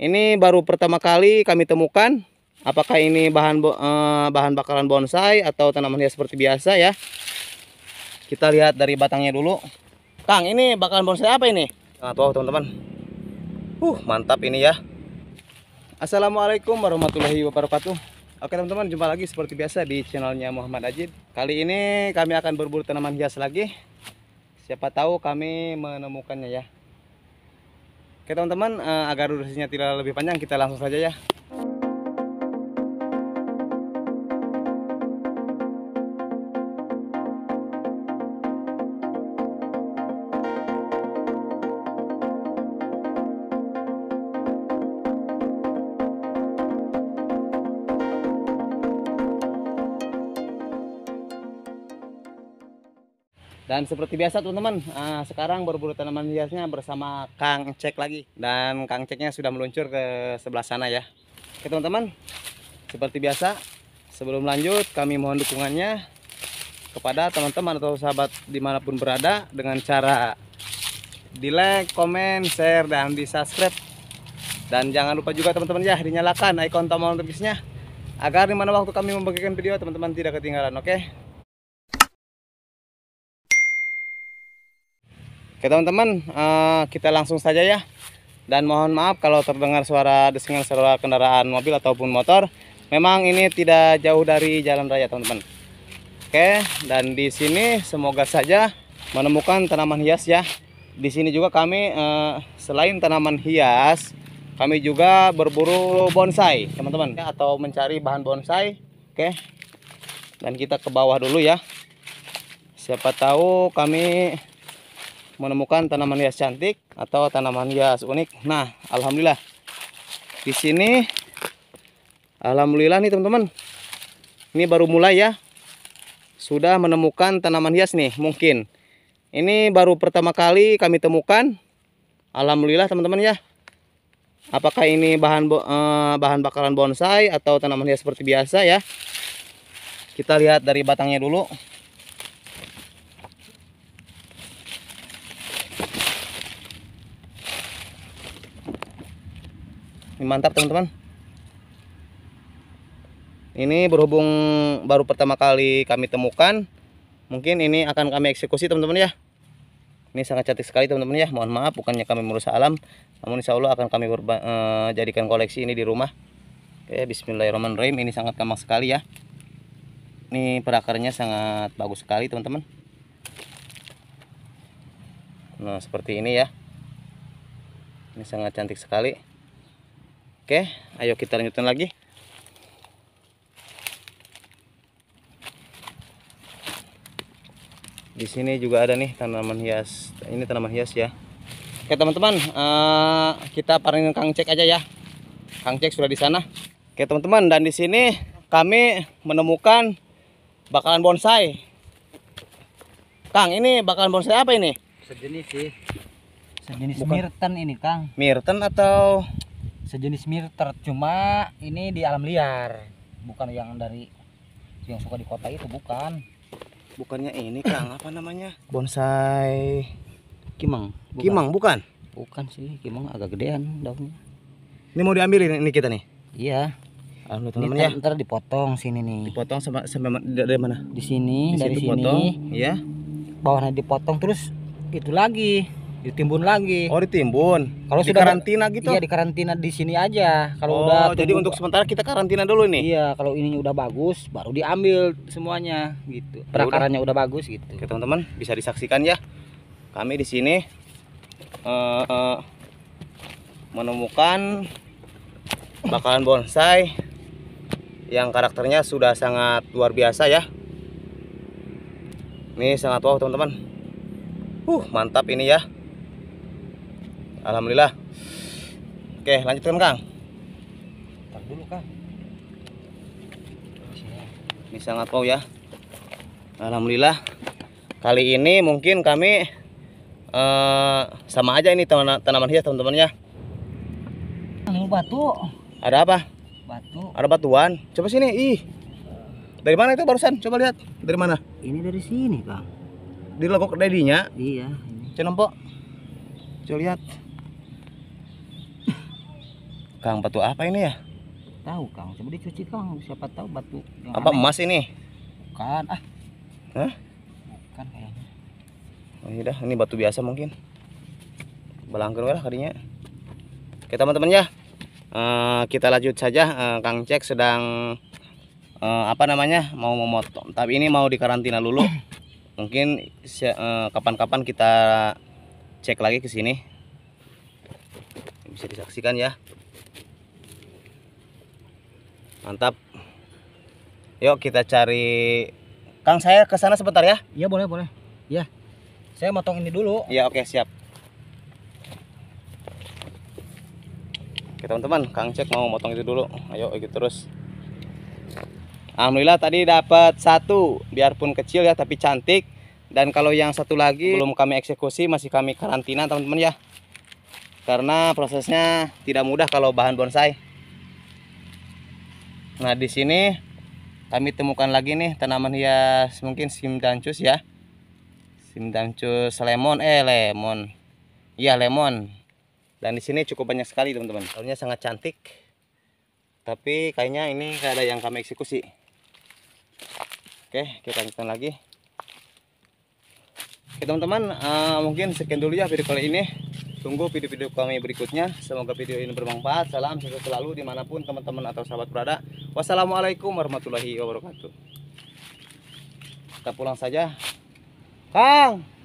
Ini baru pertama kali kami temukan. Apakah ini bahan eh, bahan bakalan bonsai atau tanaman hias seperti biasa ya? Kita lihat dari batangnya dulu. Kang, ini bakalan bonsai apa ini? Nah, tuh teman-teman. Uh, mantap ini ya. Assalamualaikum warahmatullahi wabarakatuh. Oke teman-teman, jumpa lagi seperti biasa di channelnya Muhammad Ajid Kali ini kami akan berburu tanaman hias lagi Siapa tahu kami menemukannya ya Oke teman-teman, eh, agar durasinya tidak lebih panjang kita langsung saja ya Dan seperti biasa teman-teman, uh, sekarang berburu tanaman hiasnya bersama Kang Cek lagi. Dan Kang Ceknya sudah meluncur ke sebelah sana ya. Oke teman-teman, seperti biasa, sebelum lanjut kami mohon dukungannya kepada teman-teman atau sahabat dimanapun berada dengan cara di like, komen, share, dan di subscribe. Dan jangan lupa juga teman-teman ya dinyalakan icon tombol notifikasinya agar dimana waktu kami membagikan video teman-teman tidak ketinggalan. Oke. Oke teman-teman, uh, kita langsung saja ya. Dan mohon maaf kalau terdengar suara desingan suara kendaraan mobil ataupun motor. Memang ini tidak jauh dari jalan raya teman-teman. Oke, dan di sini semoga saja menemukan tanaman hias ya. Di sini juga kami uh, selain tanaman hias, kami juga berburu bonsai teman-teman. Atau mencari bahan bonsai. Oke, dan kita ke bawah dulu ya. Siapa tahu kami menemukan tanaman hias cantik atau tanaman hias unik. Nah, alhamdulillah di sini alhamdulillah nih teman-teman. Ini baru mulai ya. Sudah menemukan tanaman hias nih, mungkin. Ini baru pertama kali kami temukan. Alhamdulillah teman-teman ya. Apakah ini bahan eh, bahan bakalan bonsai atau tanaman hias seperti biasa ya? Kita lihat dari batangnya dulu. ini mantap teman-teman ini berhubung baru pertama kali kami temukan mungkin ini akan kami eksekusi teman-teman ya ini sangat cantik sekali teman-teman ya mohon maaf bukannya kami merusak alam namun insya Allah akan kami berba, e, jadikan koleksi ini di rumah oke bismillahirrahmanirrahim ini sangat gampang sekali ya ini perakarnya sangat bagus sekali teman-teman nah seperti ini ya ini sangat cantik sekali Oke, ayo kita lanjutkan lagi. Di sini juga ada nih tanaman hias. Ini tanaman hias ya. Oke teman-teman, uh, kita paringin Kang Cek aja ya. Kang Cek sudah di sana. Oke teman-teman, dan di sini kami menemukan bakalan bonsai. Kang, ini bakalan bonsai apa ini? Sejenis sih. Sejenis Bukan. mirten ini, Kang. Mirten atau sejenis mirter cuma ini di alam liar bukan yang dari yang suka di kota itu bukan bukannya ini kang apa namanya bonsai kimang bukan. kimang bukan bukan sih kimang agak gedean daunnya ini mau diambil ini kita nih iya Alhamdulillah ya. Ntar dipotong sini nih. Dipotong sama sampai dari mana? Di sini, di dari sini. Iya. ya. Bawahnya dipotong terus itu lagi ditimbun lagi. Oh, ditimbun. Kalau di sudah karantina gitu. Iya, di karantina di sini aja. Kalau oh, udah jadi untuk sementara kita karantina dulu nih. Iya, kalau ininya udah bagus baru diambil semuanya gitu. Ya Perakarannya udah. udah bagus gitu. Oke, teman-teman, bisa disaksikan ya. Kami di sini uh, uh, menemukan bakalan bonsai yang karakternya sudah sangat luar biasa ya. Ini sangat wow, teman-teman. Uh, mantap ini ya. Alhamdulillah. Oke, lanjutkan Kang. Tar dulu Kang. Ini sangat wow ya. Alhamdulillah. Kali ini mungkin kami eh, sama aja ini tanaman, tanaman hias teman-teman ya. Batu. Ada apa? Batu. Ada batuan. Coba sini. Ih. Dari mana itu barusan? Coba lihat. Dari mana? Ini dari sini, Kang. Di logok dadinya? Iya. Cenompok. Coba lihat. Kang batu apa ini ya? Tahu Kang, coba dicuci Kang, siapa tahu batu Apa aneh. emas ini? Bukan, ah. Hah? Bukan kayaknya. Oh, iya dah, ini batu biasa mungkin. Belangker lah kadinya. Oke, teman-teman ya. Uh, kita lanjut saja uh, Kang Cek sedang uh, apa namanya? mau memotong. Tapi ini mau dikarantina dulu. mungkin kapan-kapan kita cek lagi ke sini. Bisa disaksikan ya mantap yuk kita cari Kang saya ke sana sebentar ya iya boleh boleh iya saya motong ini dulu iya oke siap Oke teman-teman, Kang Cek mau motong itu dulu. Ayo ikut terus. Alhamdulillah tadi dapat satu, biarpun kecil ya tapi cantik. Dan kalau yang satu lagi belum kami eksekusi, masih kami karantina teman-teman ya. Karena prosesnya tidak mudah kalau bahan bonsai. Nah di sini kami temukan lagi nih tanaman hias mungkin simdancus ya. Simdancus lemon eh lemon. ya lemon. Dan di sini cukup banyak sekali teman-teman. Soalnya sangat cantik. Tapi kayaknya ini gak ada yang kami eksekusi. Oke, kita lanjutkan lagi. Oke teman-teman, uh, mungkin sekian dulu ya video kali ini. Tunggu video-video kami berikutnya. Semoga video ini bermanfaat. Salam sukses selalu dimanapun teman-teman atau sahabat berada. Wassalamualaikum warahmatullahi wabarakatuh. Kita pulang saja. Kang!